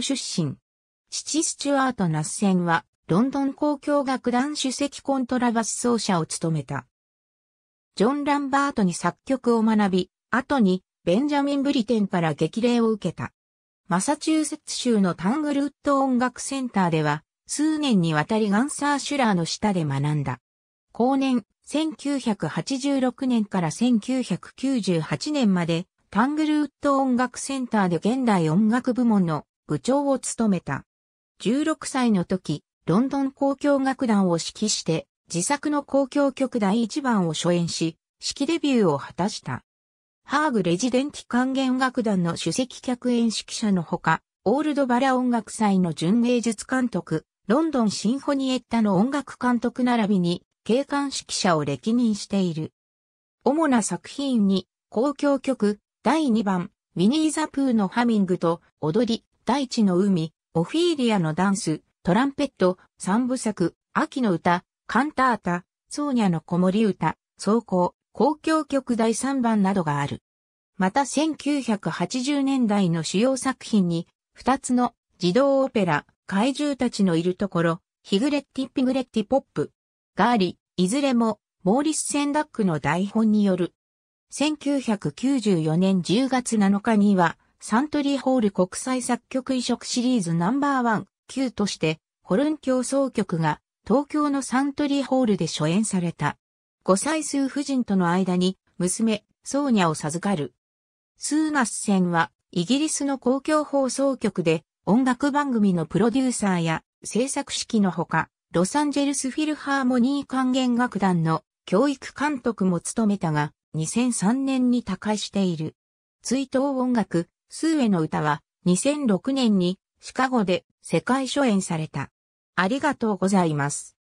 出身。父スチュアート・ナッセンは、ロンドン交響楽団主席コントラバス奏者を務めた。ジョン・ランバートに作曲を学び、後にベンジャミン・ブリテンから激励を受けた。マサチューセッツ州のタングルウッド音楽センターでは、数年にわたりガンサー・シュラーの下で学んだ。後年、1986年から1998年まで、タングルウッド音楽センターで現代音楽部門の部長を務めた。16歳の時、ロンドン交響楽団を指揮して、自作の交響曲第1番を初演し、指揮デビューを果たした。ハーグレジデンティ管弦楽団の首席客演指揮者のほか、オールドバラ音楽祭の準芸術監督、ロンドンシンフォニエッタの音楽監督並びに、警官指揮者を歴任している。主な作品に、公共曲、第2番、ウィニー・ザ・プーのハミングと、踊り、大地の海、オフィーリアのダンス、トランペット、三部作、秋の歌、カンタータ、ソーニャの子守歌、走行、公共曲第3番などがある。また1980年代の主要作品に、二つの児童オペラ、怪獣たちのいるところ、ヒグレッティ・ピグレッティ・ポップ、ガーリ、いずれも、モーリス・センダックの台本による。1994年10月7日には、サントリーホール国際作曲移植シリーズナンバーワン Q として、ホルン協奏曲が東京のサントリーホールで初演された。5歳数夫人との間に娘、ソーニャを授かる。スーナス戦はイギリスの公共放送局で音楽番組のプロデューサーや制作指揮のほか、ロサンゼルスフィルハーモニー管弦楽団の教育監督も務めたが、2003年に他界している。追悼音楽、スーエの歌は2006年にシカゴで世界初演された。ありがとうございます。